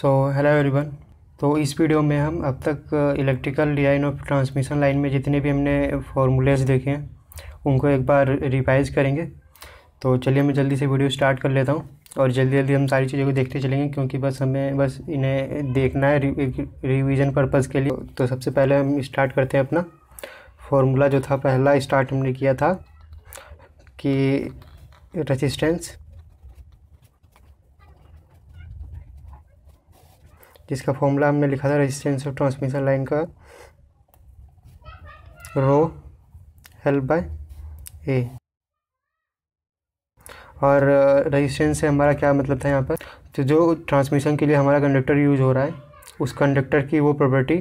so hello everyone तो इस video में हम अब तक electrical design of transmission line में जितने भी हमने फॉर्मूलेज देखे हैं उनको एक बार रिवाइज करेंगे तो चलिए मैं जल्दी से वीडियो स्टार्ट कर लेता हूँ और जल्दी जल्दी हम सारी चीज़ों को देखते चलेंगे क्योंकि बस हमें बस इन्हें देखना है रिविज़न पर्पज़ के लिए तो सबसे पहले हम स्टार्ट करते हैं अपना फॉर्मूला जो था पहला स्टार्ट हमने किया था कि रेजिस्टेंस जिसका फॉर्मूला हमने लिखा था रेजिस्टेंस ऑफ ट्रांसमिशन लाइन का रो हेल्प बाय ए और रेजिस्टेंस uh, से हमारा क्या मतलब था यहाँ पर तो जो ट्रांसमिशन के लिए हमारा कंडक्टर यूज हो रहा है उस कंडक्टर की वो प्रॉपर्टी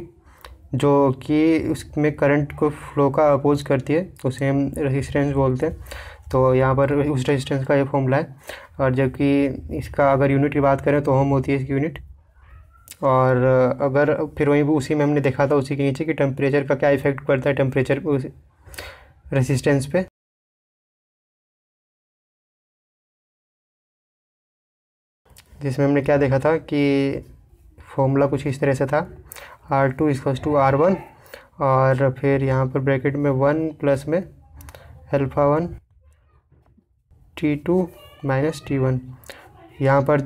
जो कि उसमें करंट को फ्लो का अपोज करती है उसे हम रेजिस्टेंस बोलते हैं तो यहाँ पर उस रेजिस्टेंस का ये फॉर्मूला है और जबकि इसका अगर यूनिट की बात करें तो होम होती है इसकी यूनिट और अगर फिर वहीं उसी में हमने देखा था उसी के नीचे कि टेम्परेचर का क्या इफेक्ट पड़ता है टेम्परेचर रेसिस्टेंस पे जिसमें हमने क्या देखा था कि फॉर्मूला कुछ इस तरह से था आर टू इजक्स टू आर वन और फिर यहाँ पर ब्रैकेट में वन प्लस में alpha one T two minus T one यहाँ पर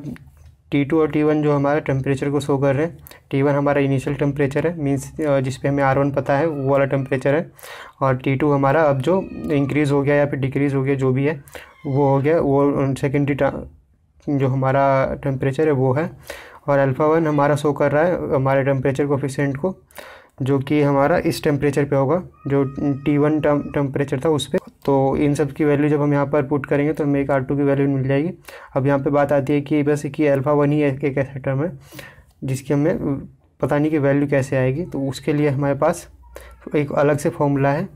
टी टू और टी वन जो हमारे टेम्परेचर को शो कर रहे हैं टी वन हमारा इनिशियल टेम्परेचर है मीन्स जिस हमें आर वन पता है वो वाला टेम्परेचर है और टी टू हमारा अब जो इंक्रीज़ हो गया या फिर डिक्रीज़ हो गया जो भी है वो हो गया वो सेकेंडरी जो हमारा टेम्परेचर है वो है और अल्फ़ा वन हमारा शो कर रहा है हमारे टेम्परेचर कोफिशेंट को जो कि हमारा इस टेम्परेचर पे होगा जो टी वन टेम्परेचर था उस पर तो इन सब की वैल्यू जब हम यहाँ पर पुट करेंगे तो हमें एक आर टू की वैल्यू मिल जाएगी अब यहाँ पे बात आती है कि बस कि अल्फ़ा वन ही एक ऐसा टर्म है जिसकी हमें पता नहीं कि वैल्यू कैसे आएगी तो उसके लिए हमारे पास एक अलग से फॉर्मूला है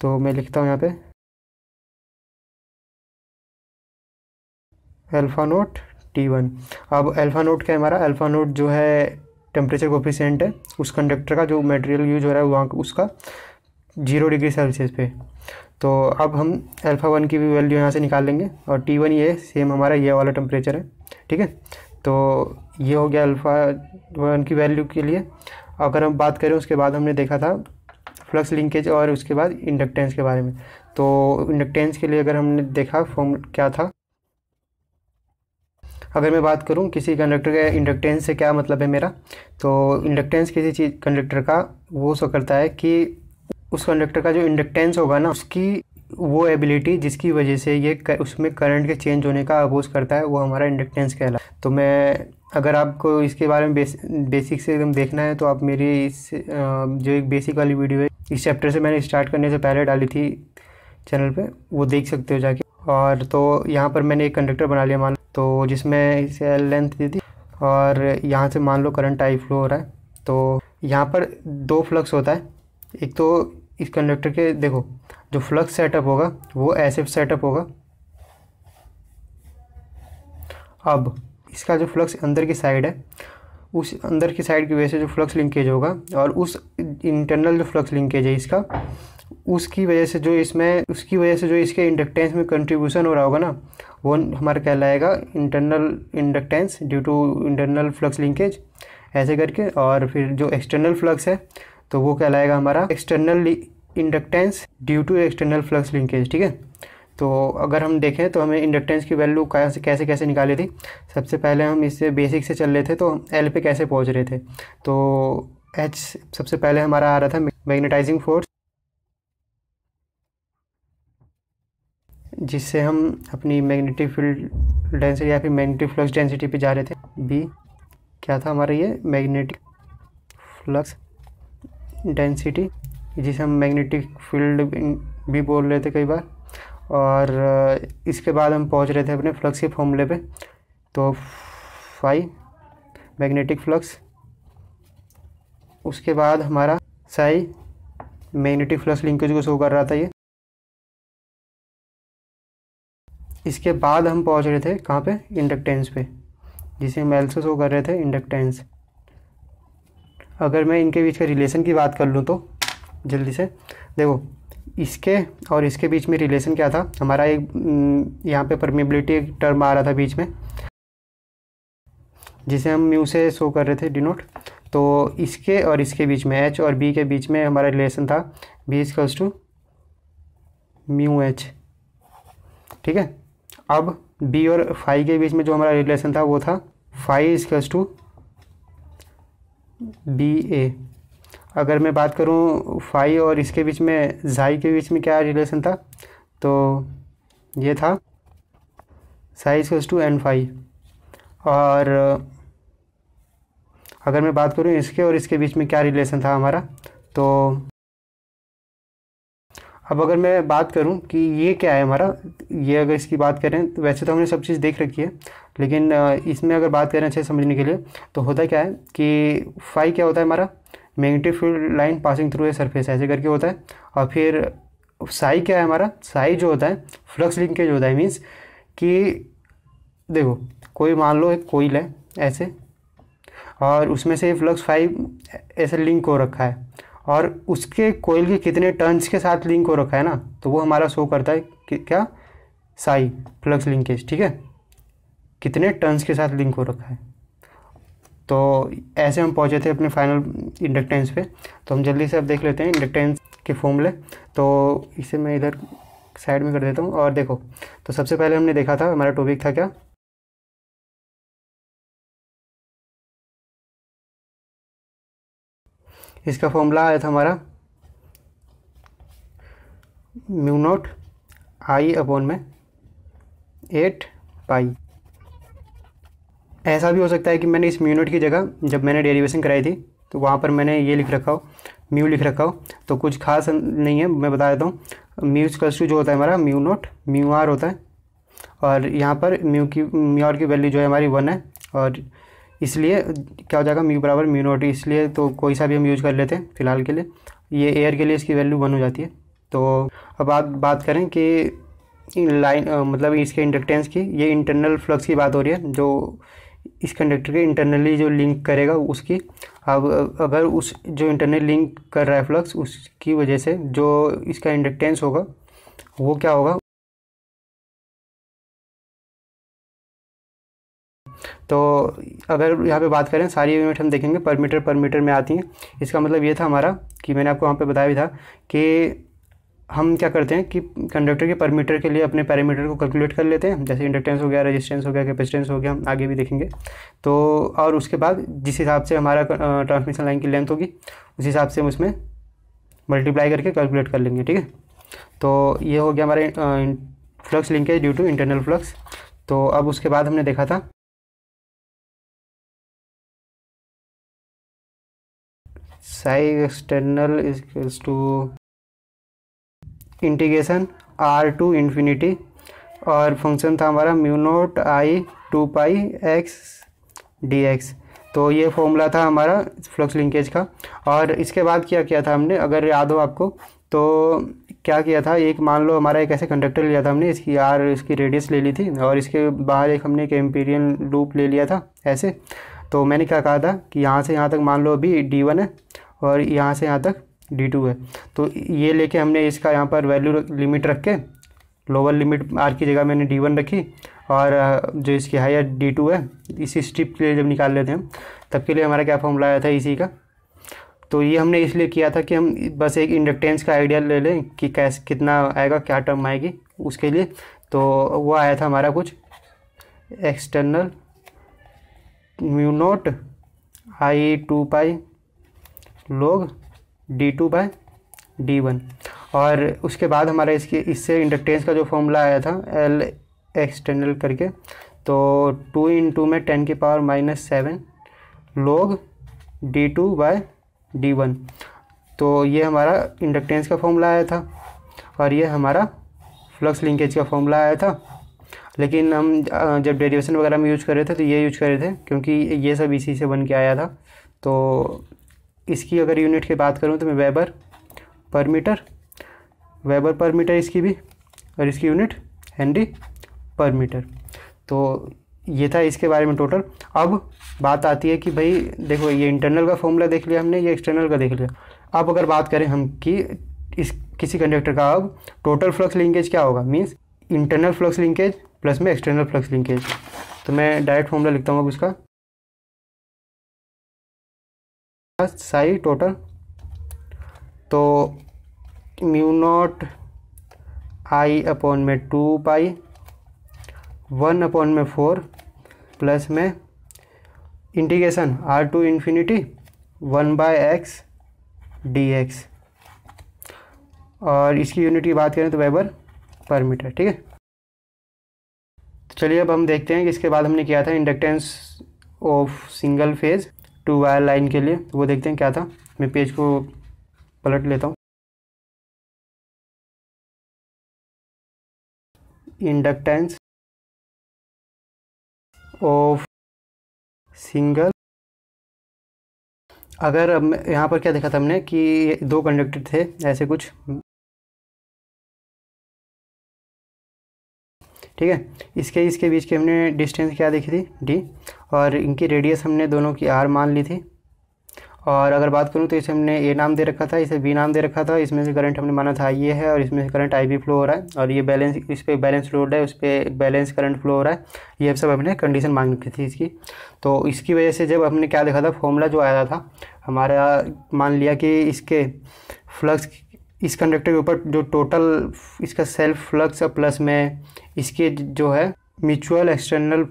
तो मैं लिखता हूँ यहाँ पर अल्फ़ा नोट टी वन अब अल्फ़ा नोट क्या है हमारा अल्फ़ा नोट जो है टेम्परेचर कोफिशेंट है उस कंडक्टर का जो मटेरियल यूज हो रहा है वहाँ उसका जीरो डिग्री सेल्सियस पे तो अब हम अल्फ़ा वन की भी वैल्यू यहाँ से निकाल लेंगे और टी वन ये सेम हमारा ये वाला टेम्परेचर है ठीक है तो ये हो गया अल्फ़ा वन की वैल्यू के लिए अगर हम बात करें उसके बाद हमने देखा था फ्लक्स लिंकेज और उसके बाद इंडक्टेंस के बारे में तो इंडक्टेंस के लिए अगर हमने देखा फॉर्म क्या था अगर मैं बात करूं किसी कंडक्टर के इंडक्टेंस से क्या मतलब है मेरा तो इंडक्टेंस किसी चीज़ कंडक्टर का वो सो करता है कि उस कंडक्टर का जो इंडक्टेंस होगा ना उसकी वो एबिलिटी जिसकी वजह से ये कर, उसमें करंट के चेंज होने का अपोज करता है वो हमारा इंडक्टेंस कहला तो मैं अगर आपको इसके बारे में बेस, बेसिक से एकदम देखना है तो आप मेरी इस जो एक बेसिक वाली वीडियो है इस चैप्टर से मैंने स्टार्ट करने से पहले डाली थी चैनल पे वो देख सकते हो जाके और तो यहाँ पर मैंने एक कंडक्टर बना लिया मान तो जिसमें इसे लेंथ दी थी और यहाँ से मान लो करंट आई फ्लो हो रहा है तो यहाँ पर दो फ्लक्स होता है एक तो इस कंडक्टर के देखो जो फ्लक्स सेटअप होगा वो ऐसे सेटअप होगा अब इसका जो फ्लक्स अंदर की साइड है उस अंदर की साइड की वजह से जो फ्लक्स लिंकेज होगा और उस इंटरनल जो फ्लक्स लिंकेज है इसका उसकी वजह से जो इसमें उसकी वजह से जो इसके इंडक्टेंस में कंट्रीब्यूशन हो रहा होगा ना वो हमारा कहलाएगा internal inductance due to internal flux linkage ऐसे करके और फिर जो एक्सटर्नल फ्लक्स है तो वो कहलाएगा हमारा external inductance due to external flux linkage ठीक है तो अगर हम देखें तो हमें इंडक्टेंस की वैल्यू कैसे कैसे कैसे निकाली थी सबसे पहले हम इससे बेसिक से चल रहे थे तो एल पे कैसे पहुंच रहे थे तो एच सबसे पहले हमारा आ रहा था मैग्नेटाइजिंग फोर्स जिससे हम अपनी मैग्नेटिक फील्ड डेंसिटी या फिर मैग्नेटिक फ्लक्स डेंसिटी पे जा रहे थे बी क्या था हमारा ये मैग्नेटिक फ्लक्स डेंसिटी जिसे हम मैग्नेटिक फील्ड भी बोल रहे थे कई बार और इसके बाद हम पहुंच रहे थे अपने फ्लक्स के फॉर्मूले पे तो फाइव मैग्नेटिक फ्लक्स उसके बाद हमारा साई मैग्नेटिक फ्लक्स लिंकेज को शो कर रहा था ये इसके बाद हम पहुंच रहे थे कहाँ पे इंडक्टेंस पे जिसे हम एल्सो शो कर रहे थे इंडक्टेंस अगर मैं इनके बीच के रिलेशन की बात कर लूँ तो जल्दी से देखो इसके और इसके बीच में रिलेशन क्या था हमारा एक हम्म, यहाँ पे परमेबिलिटी टर्म आ रहा था बीच में जिसे हम म्यू से शो कर रहे थे डिनोट तो इसके और इसके बीच में एच और बी के बीच में हमारा रिलेशन था B equals to mu H ठीक है अब बी और फाइव के बीच में जो हमारा रिलेशन था वो था five equals to B A अगर मैं बात करूँ फाई और इसके बीच में जाई के बीच में क्या रिलेशन था तो ये था साइज कोस टू एन फाई और अगर मैं बात करूँ इसके और इसके बीच में क्या रिलेशन था हमारा तो अब अगर मैं बात करूं कि ये क्या है हमारा ये अगर इसकी बात करें तो वैसे तो हमने सब चीज़ देख रखी है लेकिन इसमें अगर बात करें अच्छे समझने के लिए तो होता क्या है कि फाई क्या होता है हमारा magnetic field line passing through a surface ऐसे करके होता है और फिर साई क्या है हमारा साई जो होता है फ्लक्स लिंकेज होता है मीन्स कि देखो कोई मान लो एक कोईल है ऐसे और उसमें से फ्लक्स फाइव ऐसे लिंक हो रखा है और उसके कोयल के कितने टर्न्स के साथ लिंक हो रखा है ना तो वो हमारा शो करता है कि क्या साई फ्लक्स लिंकेज ठीक है कितने टर्न्स के साथ लिंक हो रखा है तो ऐसे हम पहुँचे थे अपने फाइनल इंडक्टेंस पे तो हम जल्दी से अब देख लेते हैं इंडक्टेंस के फॉर्मूले तो इसे मैं इधर साइड में कर देता हूँ और देखो तो सबसे पहले हमने देखा था हमारा टॉपिक था क्या इसका फॉर्मूला आया था हमारा म्यू नोट आई अपॉन में एट पाई ऐसा भी हो सकता है कि मैंने इस म्यू नोट की जगह जब मैंने डेरिवेशन कराई थी तो वहाँ पर मैंने ये लिख रखा हो म्यू लिख रखा हो तो कुछ खास नहीं है मैं बता देता हूँ म्यू कल्स जो होता है हमारा म्यू नोट म्यू आर होता है और यहाँ पर म्यू की म्यू आर की वैल्यू जो है हमारी वन है और इसलिए क्या हो जाएगा म्यू बराबर म्यू नोट इसलिए तो कोई सा भी हम यूज़ कर लेते हैं फिलहाल के लिए ये एयर के लिए इसकी वैल्यू वन हो जाती है तो अब आप बात करें कि लाइन मतलब इसके इंडक्टेंस की ये इंटरनल फ्लक्स की बात हो रही है जो इस कंडक्टर के इंटरनली जो लिंक करेगा उसकी अब अगर उस जो इंटरनल लिंक कर रहा है फ्लक्स उसकी वजह से जो इसका इंडक्टेंस होगा वो क्या होगा तो अगर यहाँ पे बात करें सारी यूनिट हम देखेंगे पर मीटर पर मीटर में आती हैं इसका मतलब ये था हमारा कि मैंने आपको वहाँ पे बताया भी था कि हम क्या करते हैं कि कंडक्टर के परमीटर के लिए अपने पैरामीटर को कैलकुलेट कर लेते हैं जैसे इंडक्टेंस हो गया रेजिस्टेंस हो गया कैपेसिटेंस हो गया हम आगे भी देखेंगे तो और उसके बाद जिस हिसाब से हमारा ट्रांसमिशन लाइन की लेंथ होगी उस हिसाब से हम उसमें मल्टीप्लाई करके कैलकुलेट कर लेंगे ठीक है तो ये हो गया हमारे flux linkage due to internal flux तो अब उसके बाद हमने देखा था psi is external is to integration R to infinity और फंक्शन था हमारा mu naught I two pi X D X तो ये फॉर्मूला था हमारा फ्लक्स लिंकेज का और इसके बाद क्या किया था हमने अगर याद हो आपको तो क्या किया था एक मान लो हमारा एक ऐसे कंडक्टर लिया था हमने इसकी आर इसकी रेडियस ले ली थी और इसके बाहर एक हमने एक एम्पीरियन लूप ले लिया था ऐसे तो मैंने क्या कहा था कि यहाँ से यहाँ तक मान लो अभी डी वन है और यहाँ से यहाँ तक डी टू है तो ये लेके हमने इसका यहाँ पर वैल्यू लिमिट रख के लोअर लिमिट आर की जगह मैंने डी वन रखी और जो इसकी हायर डी टू है इसी स्ट्रिप के लिए जब निकाल लेते हैं तब के लिए हमारा क्या फॉर्मूला आया था इसी का तो ये हमने इसलिए किया था कि हम बस एक इंडक्टेंस का आइडिया ले लें कि कैसे कितना आएगा क्या टर्म आएगी उसके लिए तो वो आया था हमारा कुछ external mu naught I two pi log D two by D one और उसके बाद हमारा इसकी इससे इंडक्टेंस का जो फॉर्मूला आया था एल एक्सटर्नल करके तो टू इन टू में टेन की power minus seven log D two by D one तो ये हमारा इंडक्टेंस का फॉर्मूला आया था और ये हमारा फ्लक्स लिंकेज का फॉर्मूला आया था लेकिन हम जब डेरिवेशन वगैरह में यूज कर रहे थे तो ये यूज कर रहे थे क्योंकि ये सब इसी से बन के आया था तो इसकी अगर यूनिट की बात करूँ तो मैं वेबर पर मीटर वेबर पर मीटर इसकी भी और इसकी यूनिट हेनरी पर मीटर तो ये था इसके बारे में टोटल अब बात आती है कि भाई देखो ये इंटरनल का फॉर्मूला देख लिया हमने ये एक्सटर्नल का देख लिया अब अगर बात करें हम कि इस किसी कंडक्टर का अब टोटल फ्लक्स लिंकेज क्या होगा means internal flux linkage plus में एक्सटर्नल फ्लक्स लिंकेज तो मैं डायरेक्ट फॉर्मूला लिखता हूँ अब उसका साई टोटल तो म्यू नॉट आई अपॉन में टू पाई वन अपॉन में फोर प्लस में integration R to infinity one by X D X और इसकी यूनिट की बात करें तो वेबर पर मीटर ठीक है तो चलिए अब हम देखते हैं कि इसके बाद हमने किया था inductance of single phase two wire line के लिए तो वो देखते हैं क्या था मैं पेज को पलट लेता हूँ इंडक्टेंस ऑफ सिंगल अगर यहाँ पर क्या देखा था हमने कि दो कंडक्टर थे ऐसे कुछ ठीक है इसके इसके बीच के हमने डिस्टेंस क्या देखी थी डी और इनकी रेडियस हमने दोनों की आर मान ली थी और अगर बात करूँ तो इसे हमने ए नाम दे रखा था इसे बी नाम दे रखा था इसमें से करंट हमने माना था आई ए है और इसमें से करंट आई बी फ्लो हो रहा है और ये बैलेंस इस पर बैलेंस लोड है उस पर बैलेंस करंट फ्लो हो रहा है ये सब हमने कंडीशन मांग रखी थी इसकी तो इसकी वजह से जब हमने क्या देखा था फॉर्मूला जो आया था हमारा मान लिया कि इसके फ्लक्स इस कंडक्टर के ऊपर जो टोटल इसका सेल्फ फ्लक्स और प्लस में इसके जो है म्यूचुअल एक्सटर्नल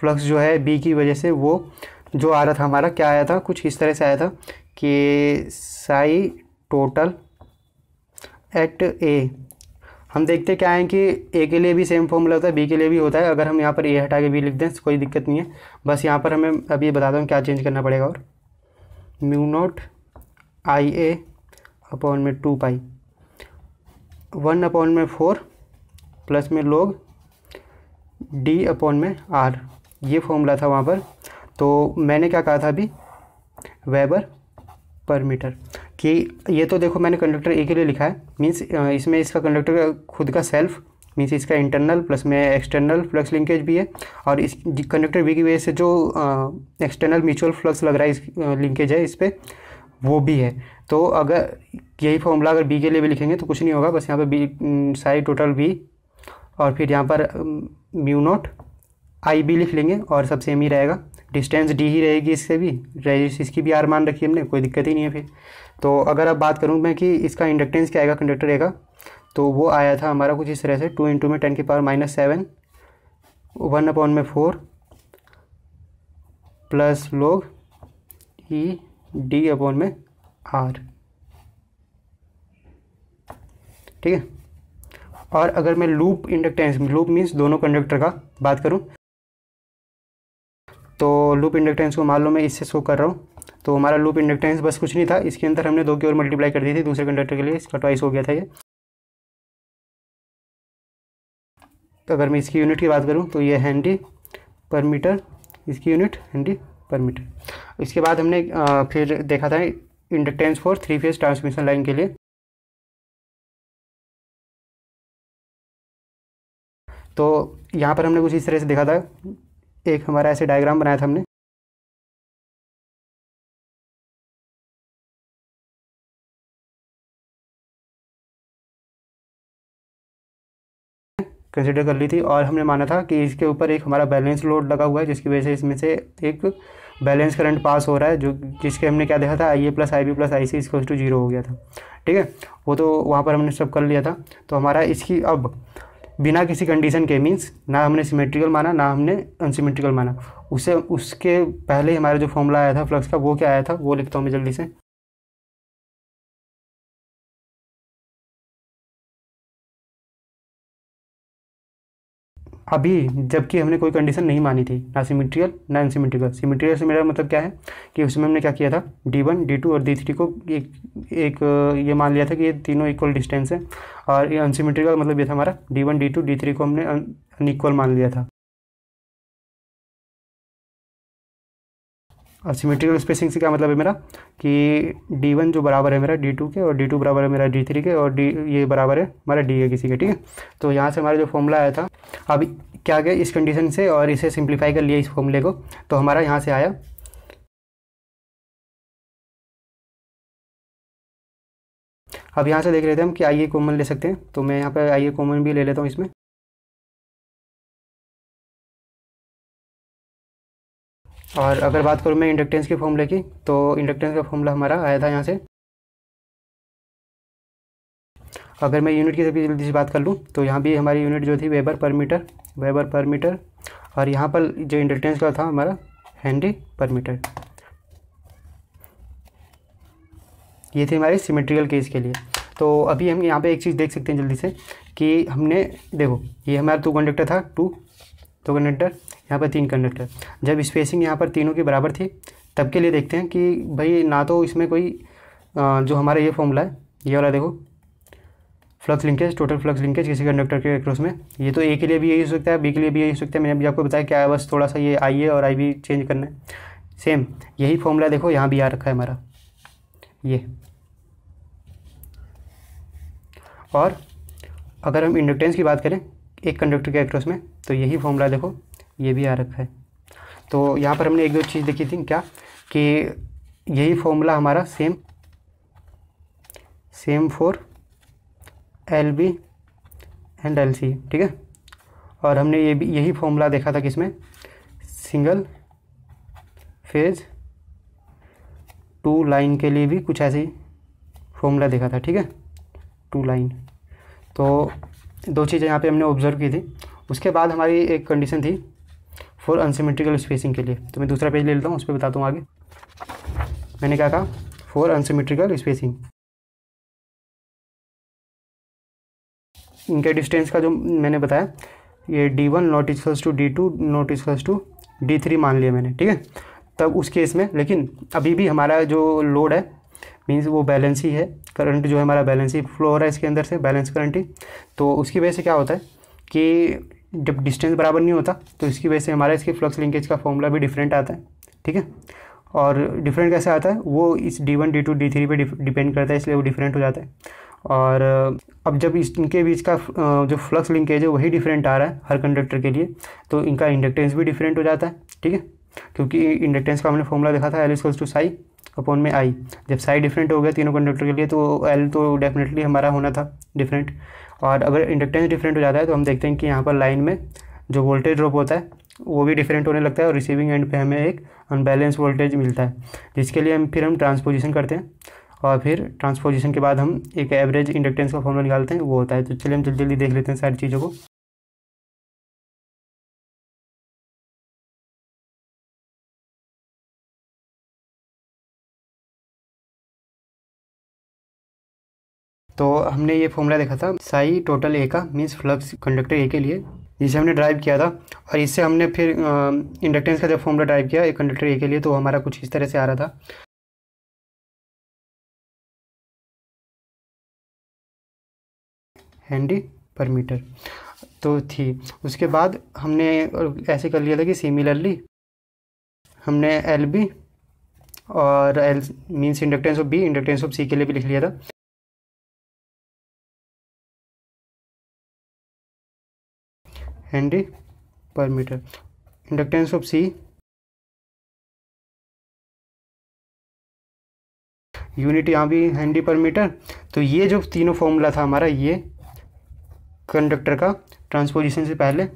फ्लक्स जो है बी की वजह से वो जो आ रहा था हमारा क्या आया था कुछ इस तरह से आया था कि साई टोटल एट ए हम देखते क्या है कि ए के लिए भी सेम फॉर्मूला होता है बी के लिए भी होता है अगर हम यहाँ पर ए हटा के बी लिख दें कोई दिक्कत नहीं है बस यहाँ पर हमें अभी बताता हूँ क्या चेंज करना पड़ेगा और mu naught I A upon में टू पाई वन अपॉन में फोर प्लस में लोग डी अपॉन में आर ये फॉर्मूला था वहाँ पर तो मैंने क्या कहा था अभी वेबर पर मीटर कि ये तो देखो मैंने कंडक्टर ए के लिए लिखा है मीन्स इसमें इसका कंडक्टर खुद का सेल्फ मीन्स इसका इंटरनल प्लस में एक्सटर्नल फ्लक्स लिंकेज भी है और इस कंडक्टर बी की वजह से जो एक्सटर्नल म्यूचुअल फ्लक्स लग रहा है इस लिंकेज है इस पर वो भी है तो अगर यही फॉर्मूला अगर बी के लिए भी लिखेंगे तो कुछ नहीं होगा बस यहाँ पर बी साई टोटल बी और फिर यहाँ पर म्यू नोट आई बी लिख लेंगे और सब सेम ही रहेगा डिस्टेंस डी ही रहेगी इससे भी इसकी भी आर मान रखी हमने कोई दिक्कत ही नहीं है फिर तो अगर अब बात करूँ मैं कि इसका इंडक्टेंस क्या आएगा कंडक्टर रहेगा तो वो आया था हमारा कुछ इस तरह से टू इंटू में टेन के power minus seven one upon में four plus log E D upon में आर ठीक है और अगर मैं लूप इंडक्टेंस लूप मीन्स दोनों कंडक्टर का बात करूं तो लूप इंडक्टेंस को मान लो मैं इससे शो कर रहा हूँ तो हमारा लूप इंडक्टेंस बस कुछ नहीं था इसके अंदर हमने दो की ओर मल्टीप्लाई कर दी थी दूसरे कंडक्टर के लिए इसका ट्वाइस हो गया था ये तो अगर मैं इसकी यूनिट की बात करूँ तो ये हैंडी पर मीटर इसकी यूनिट हैंडी पर मीटर इसके बाद हमने फिर देखा था inductance for three phase transmission line के लिए तो यहाँ पर हमने कुछ इस तरह से देखा था एक हमारा ऐसे डायग्राम बनाया था हमने कंसिडर कर ली थी और हमने माना था कि इसके ऊपर एक हमारा बैलेंस लोड लगा हुआ है जिसकी वजह से इसमें से एक बैलेंस करंट पास हो रहा है जो जिसके हमने क्या देखा था I A plus I B plus I C इसको टू जीरो हो गया था ठीक है वो तो वहाँ पर हमने सब कर लिया था तो हमारा इसकी अब बिना किसी कंडीशन के मीन्स ना हमने सिमेट्रिकल माना ना हमने अनसिमेट्रिकल माना उसे उसके पहले हमारा जो फॉर्मूला आया था फ्लक्स का वो क्या आया था वो लिखता हूँ मैं जल्दी से अभी जबकि हमने कोई कंडीशन नहीं मानी थी ना सिमेट्रियल ना अनसीमेट्रिकल सिमेट्रियल से मेरा मतलब क्या है कि उसमें हमने क्या किया था डी वन डी टू और डी थ्री को एक एक ये मान लिया था कि ये तीनों इक्वल डिस्टेंस है और ये अनसीमेट्रिकल मतलब ये था हमारा D one D two D three को हमने अनइक्वल मान लिया था और सिमेट्रिकल स्पेसिंग से क्या मतलब है मेरा कि डी वन जो बराबर है मेरा डी टू के और डी टू बराबर है मेरा डी थ्री के और डी ये बराबर है हमारा डी ए किसी के ठीक है तो यहाँ से हमारा जो फॉर्मूला आया था अब क्या गया इस कंडीशन से और इसे सिंप्लीफाई कर लिया इस फॉर्मूले को तो हमारा यहाँ से आया अब यहाँ से देख लेते हैं हम कि आई ए कॉमन ले सकते हैं तो मैं यहाँ पर आई ए कॉमन भी ले लेता हूँ इसमें और अगर बात करूँ मैं इंडक्टेंस के फॉर्मूले की तो इंडक्टेंस का फॉर्मूला हमारा आया था यहाँ से अगर मैं यूनिट की सभी जल्दी से बात कर लूँ तो यहाँ भी हमारी यूनिट जो थी वेबर पर मीटर वेबर पर मीटर और यहाँ पर जो इंडक्टेंस का था हमारा हेनरी पर मीटर ये थे हमारे सिमेट्रिकल केस के लिए तो अभी हम यहाँ पे एक चीज़ देख सकते हैं जल्दी से कि हमने देखो ये हमारा टू कंडक्टर था टू टू कंडक्टर यहाँ पर तीन कंडक्टर जब स्पेसिंग यहाँ पर तीनों के बराबर थी तब के लिए देखते हैं कि भाई ना तो इसमें कोई जो हमारा ये फॉर्मूला है ये वाला देखो flux linkage total flux linkage किसी कंडक्टर के क्रॉस में ये तो ए के लिए भी यही हो सकता है बी के लिए भी यही हो सकता है मैंने अभी आपको बताया क्या है बस थोड़ा सा ये आई ए और आई बी चेंज करना है सेम यही फॉर्मूला देखो यहाँ भी आ रखा है हमारा ये और अगर हम इंडक्टेंस की बात करें एक कंडक्टर के क्रॉस में तो यही फॉर्मूला देखो ये भी आ रखा है तो यहाँ पर हमने एक दो चीज़ देखी थी क्या कि यही फॉर्मूला हमारा same same for L B and L C ठीक है और हमने ये भी यही फॉर्मूला देखा था किसमें सिंगल फेज टू लाइन के लिए भी कुछ ऐसे ही फॉर्मूला देखा था ठीक है टू लाइन तो दो चीज़ें यहाँ पे हमने ऑब्ज़र्व की थी उसके बाद हमारी एक कंडीशन थी फॉर अनसीमेट्रिकल स्पेसिंग के लिए तो मैं दूसरा पेज ले लेता हूँ उस पर बताता हूँ आगे मैंने क्या कहा फॉर अनसीमेट्रिकल स्पेसिंग इनके डिस्टेंस का जो मैंने बताया ये D one not is first to D two not is first to D three मान लिया मैंने ठीक है तब उस केस में लेकिन अभी भी हमारा जो लोड है मीन्स वो बैलेंस ही है करंट जो है हमारा बैलेंस ही फ्लो हो रहा है इसके अंदर से बैलेंस करंट ही तो उसकी वजह से क्या होता है कि जब डिस्टेंस बराबर नहीं होता तो इसकी वजह से हमारा इसके फ्लक्स लिंकेज का फॉर्मूला भी डिफरेंट आता है ठीक है और डिफरेंट कैसे आता है वो इस D one D two D three पर डिपेंड करता है इसलिए वो डिफरेंट हो जाता है और अब जब इस इनके बीच का जो फ्लक्स लिंकेज है वही डिफरेंट आ रहा है हर कंडक्टर के लिए तो इनका इंडक्टेंस भी डिफरेंट हो जाता है ठीक है क्योंकि इंडक्टेंस का हमने फॉर्मूला देखा था एल इजकल्स टू साई अपॉन में आई जब साई डिफरेंट हो गया तीनों कंडक्टर के लिए तो एल तो डेफिनेटली हमारा होना था डिफरेंट और अगर इंडक्टेंस डिफरेंट हो जाता है तो हम देखते हैं कि यहाँ पर लाइन में जो वोल्टेज ड्रॉप होता है वो भी डिफरेंट होने लगता है और रिसीविंग एंड पे हमें एक अनबैलेंस वोल्टेज मिलता है जिसके लिए हम फिर हम ट्रांसपोजिशन करते हैं और फिर ट्रांसपोजिशन के बाद हम एक एवरेज इंडक्टेंस का फॉर्मूला निकालते हैं वो होता है तो चलिए हम जल्दी जल्दी देख लेते हैं सारी चीज़ों को तो हमने ये फॉर्मूला देखा था साई टोटल ए का मीन्स फ्लक्स कंडक्टर ए के लिए जिसे हमने ड्राइव किया था और इससे हमने फिर इंडक्टेंस का जब फॉर्मूला ड्राइव किया एक कंडक्टर ए के लिए तो हमारा कुछ इस तरह से आ रहा था हैंडी पर मीटर तो थी उसके बाद हमने ऐसे कर लिया था कि सिमिलरली हमने एल बी और L means inductance of B inductance of C के लिए भी लिख लिया था henry per metre inductance of C unit यहाँ भी हेनरी पर मीटर तो ये जो तीनों फॉर्मूला था हमारा ये कंडक्टर का ट्रांसपोजिशन से पहले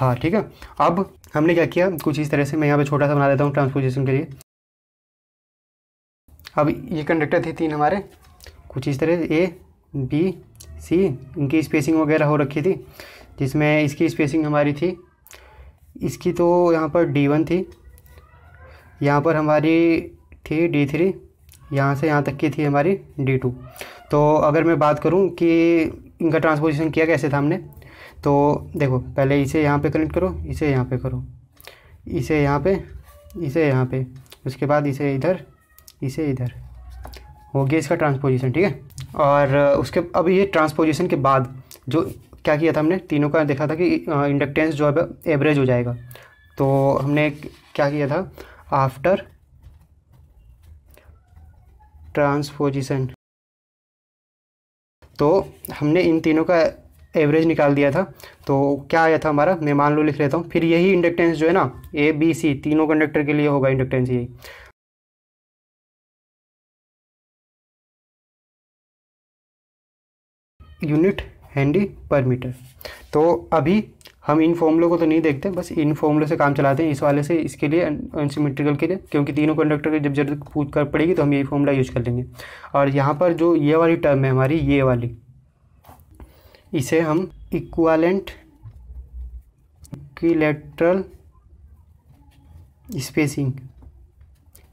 था ठीक है अब हमने क्या किया कुछ इस तरह से मैं यहाँ पे छोटा सा बना देता हूँ ट्रांसपोजिशन के लिए अब ये कंडक्टर थे तीन हमारे कुछ इस तरह ए बी सी इनकी स्पेसिंग वगैरह हो रखी थी जिसमें इसकी स्पेसिंग हमारी थी इसकी तो यहाँ पर डी वन थी यहाँ पर हमारी थी डी थ्री यहाँ से यहाँ तक की थी हमारी डी टू तो अगर मैं बात करूँ कि इनका ट्रांसपोजिशन किया कैसे था हमने तो देखो पहले इसे यहाँ पे कनेक्ट करो इसे यहाँ पे करो इसे यहाँ पे इसे यहाँ पे उसके बाद इसे इधर इसे इधर हो गया इसका ट्रांसपोजिशन ठीक है और उसके अब ये ट्रांसपोजिशन के बाद जो क्या किया था हमने तीनों का देखा था कि इंडक्टेंस जो है एवरेज हो जाएगा तो हमने क्या किया था आफ्टर ट्रांसपोजिशन तो हमने इन तीनों का एवरेज निकाल दिया था तो क्या आया था हमारा मैं मान लो लिख लेता हूँ फिर यही इंडक्टेंस जो है ना ए बी सी तीनों कंडक्टर के लिए होगा इंडक्टेंस यही यूनिट हैंडी पर मीटर तो अभी हम इन फॉर्मलों को तो नहीं देखते बस इन फॉर्मलों से काम चलाते हैं इस वाले से इसके लिए अनसिमेट्रिकल के लिए क्योंकि तीनों कंडक्टर की जब जरूरत पूछ कर पड़ेगी तो हम यही फॉर्मूला यूज कर लेंगे और यहाँ पर जो ये वाली टर्म है हमारी ये वाली इसे हम इक्वालेंट इक्विलेटरल स्पेसिंग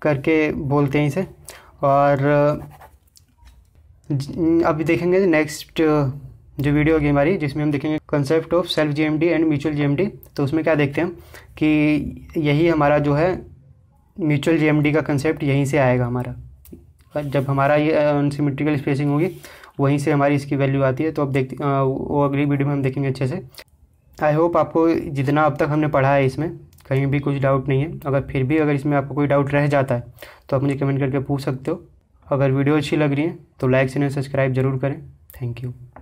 करके बोलते हैं इसे और अभी देखेंगे नेक्स्ट जो वीडियो होगी हमारी जिसमें हम देखेंगे concept of self GMD and mutual GMD तो उसमें क्या देखते हैं कि यही हमारा जो है म्यूचुअल जीएमडी का कंसेप्ट यहीं से आएगा हमारा जब हमारा ये अनसिमेट्रिकल स्पेसिंग होगी वहीं से हमारी इसकी वैल्यू आती है तो अब देख वो अगली वीडियो में हम देखेंगे अच्छे से आई होप आपको जितना अब तक हमने पढ़ा है इसमें कहीं भी कुछ डाउट नहीं है अगर फिर भी अगर इसमें आपको कोई डाउट रह जाता है तो आप मुझे कमेंट करके पूछ सकते हो अगर वीडियो अच्छी लग रही है तो लाइक चैनल सब्सक्राइब जरूर करें थैंक यू